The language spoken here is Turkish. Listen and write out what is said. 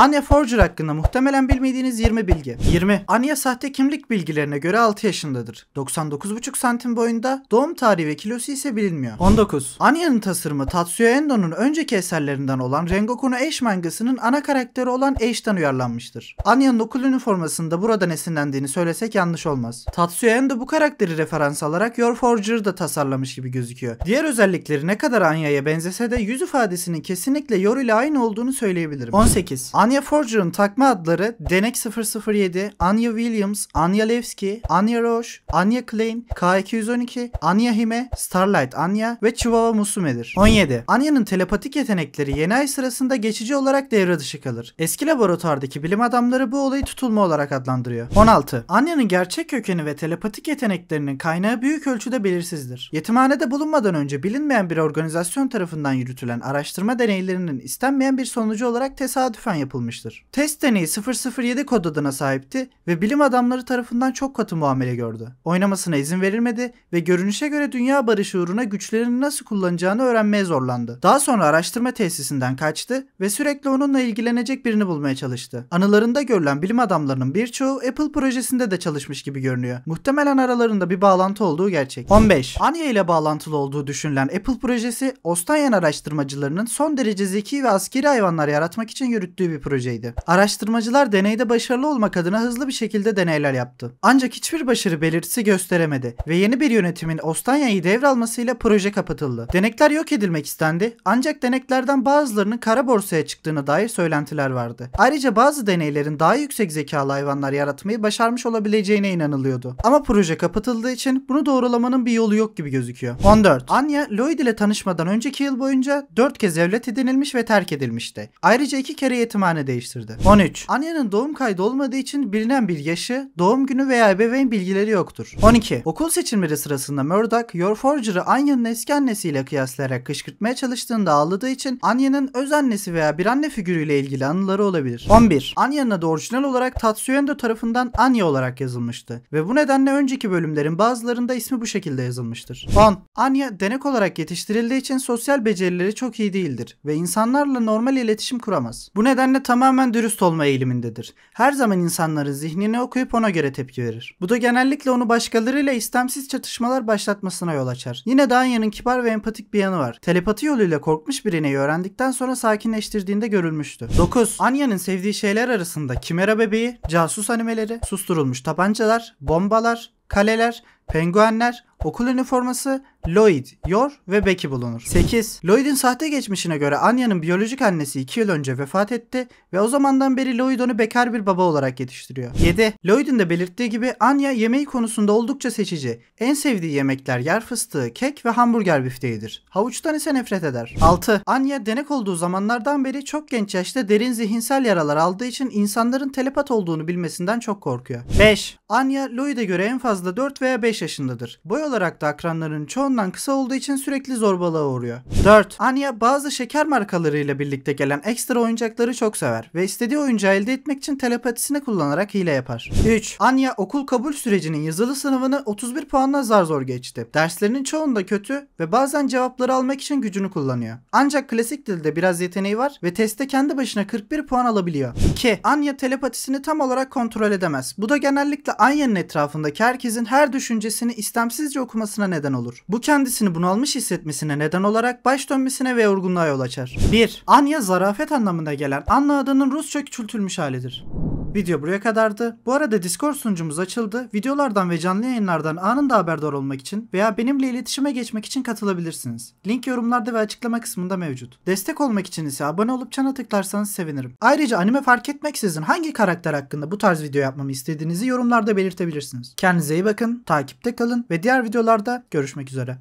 Anya Forger hakkında muhtemelen bilmediğiniz 20 bilgi. 20. Anya sahte kimlik bilgilerine göre 6 yaşındadır. 99,5 santim boyunda, doğum tarihi ve kilosu ise bilinmiyor. 19. Anya'nın tasarımı Tatsuya Endo'nun önceki eserlerinden olan Rengoku no Ash mangasının ana karakteri olan Ash'tan uyarlanmıştır. Anya'nın okul üniformasında buradan esinlendiğini söylesek yanlış olmaz. Tatsuya Endo bu karakteri referans alarak Your Forger'ı da tasarlamış gibi gözüküyor. Diğer özellikleri ne kadar Anya'ya benzese de yüz ifadesinin kesinlikle Yor ile aynı olduğunu söyleyebilirim. 18. Anya Anya Forger'ın takma adları Denek 007, Anya Williams, Anya Levski, Anya Roche, Anya Klein, K212, Anya Hime, Starlight Anya ve Chihuahua Musume'dir. 17. Anya'nın telepatik yetenekleri yeni ay sırasında geçici olarak devre dışı kalır. Eski laboratuvardaki bilim adamları bu olayı tutulma olarak adlandırıyor. 16. Anya'nın gerçek kökeni ve telepatik yeteneklerinin kaynağı büyük ölçüde belirsizdir. Yetimhanede bulunmadan önce bilinmeyen bir organizasyon tarafından yürütülen araştırma deneylerinin istenmeyen bir sonucu olarak tesadüfen yapılmıştır yapılmıştır. Test deneyi 007 kod adına sahipti ve bilim adamları tarafından çok katı muamele gördü. Oynamasına izin verilmedi ve görünüşe göre dünya barışı uğruna güçlerini nasıl kullanacağını öğrenmeye zorlandı. Daha sonra araştırma tesisinden kaçtı ve sürekli onunla ilgilenecek birini bulmaya çalıştı. Anılarında görülen bilim adamlarının birçoğu Apple projesinde de çalışmış gibi görünüyor. Muhtemelen aralarında bir bağlantı olduğu gerçek. 15. Anya ile bağlantılı olduğu düşünülen Apple projesi Ostanyan araştırmacılarının son derece zeki ve askeri hayvanlar yaratmak için yürüttüğü bir bir projeydi. Araştırmacılar deneyde başarılı olmak adına hızlı bir şekilde deneyler yaptı. Ancak hiçbir başarı belirtisi gösteremedi ve yeni bir yönetimin Ostanya'yı devralmasıyla proje kapatıldı. Denekler yok edilmek istendi ancak deneklerden bazılarının kara borsaya çıktığına dair söylentiler vardı. Ayrıca bazı deneylerin daha yüksek zekalı hayvanlar yaratmayı başarmış olabileceğine inanılıyordu. Ama proje kapatıldığı için bunu doğrulamanın bir yolu yok gibi gözüküyor. 14. Anya, Lloyd ile tanışmadan önceki yıl boyunca 4 kez evlat edinilmiş ve terk edilmişti. Ayrıca 2 kere yetim hane değiştirdi. 13. Anya'nın doğum kaydı olmadığı için bilinen bir yaşı, doğum günü veya ebeveyn bilgileri yoktur. 12. Okul seçimleri sırasında Murdoch, Your Forger'ı Anya'nın eski annesiyle kıyaslayarak kışkırtmaya çalıştığında ağladığı için Anya'nın öz annesi veya bir anne figürüyle ilgili anıları olabilir. 11. Anya'nın adı orijinal olarak Tatsuendo tarafından Anya olarak yazılmıştı ve bu nedenle önceki bölümlerin bazılarında ismi bu şekilde yazılmıştır. 10. Anya denek olarak yetiştirildiği için sosyal becerileri çok iyi değildir ve insanlarla normal iletişim kuramaz. Bu nedenle kendine tamamen dürüst olma eğilimindedir. Her zaman insanların zihnini okuyup ona göre tepki verir. Bu da genellikle onu başkalarıyla istemsiz çatışmalar başlatmasına yol açar. Yine Danya'nın kibar ve empatik bir yanı var. Telepati yoluyla korkmuş bir öğrendikten sonra sakinleştirdiğinde görülmüştü. 9. Anya'nın sevdiği şeyler arasında Kimera bebeği, casus animeleri, susturulmuş tabancalar, bombalar, kaleler, penguenler, okul üniforması, Lloyd, Yor ve Becky bulunur. 8. Lloyd'in sahte geçmişine göre Anya'nın biyolojik annesi 2 yıl önce vefat etti ve o zamandan beri Lloyd onu bekar bir baba olarak yetiştiriyor. 7. Lloyd'in de belirttiği gibi Anya yemeği konusunda oldukça seçici. En sevdiği yemekler yer fıstığı, kek ve hamburger bifteğidir. Havuçtan ise nefret eder. 6. Anya denek olduğu zamanlardan beri çok genç yaşta derin zihinsel yaralar aldığı için insanların telepat olduğunu bilmesinden çok korkuyor. 5. Anya Lloyd'e göre en fazla 4 veya 5 yaşındadır. Boy olarak da akranların çoğundan kısa olduğu için sürekli zorbalığa uğruyor. 4. Anya bazı şeker markalarıyla birlikte gelen ekstra oyuncakları çok sever ve istediği oyuncağı elde etmek için telepatisini kullanarak hile yapar. 3. Anya okul kabul sürecinin yazılı sınavını 31 puanla zar zor geçti. Derslerinin çoğunda kötü ve bazen cevapları almak için gücünü kullanıyor. Ancak klasik dilde biraz yeteneği var ve teste kendi başına 41 puan alabiliyor. 2. Anya telepatisini tam olarak kontrol edemez. Bu da genellikle Anya'nın etrafındaki herkesin her düşüncesini istemsizce okumasına neden olur. Bu kendisini bunalmış hissetmesine neden olarak baş dönmesine ve yorgunluğa yol açar. 1. Anya zarafet anlamına gelen Anna adının Rusça küçültülmüş halidir. Video buraya kadardı. Bu arada Discord sunucumuz açıldı. Videolardan ve canlı yayınlardan anında haberdar olmak için veya benimle iletişime geçmek için katılabilirsiniz. Link yorumlarda ve açıklama kısmında mevcut. Destek olmak için ise abone olup çana tıklarsanız sevinirim. Ayrıca anime fark etmeksizin hangi karakter hakkında bu tarz video yapmamı istediğinizi yorumlarda belirtebilirsiniz. Kendinize iyi bakın, takipte kalın ve diğer videolarda görüşmek üzere.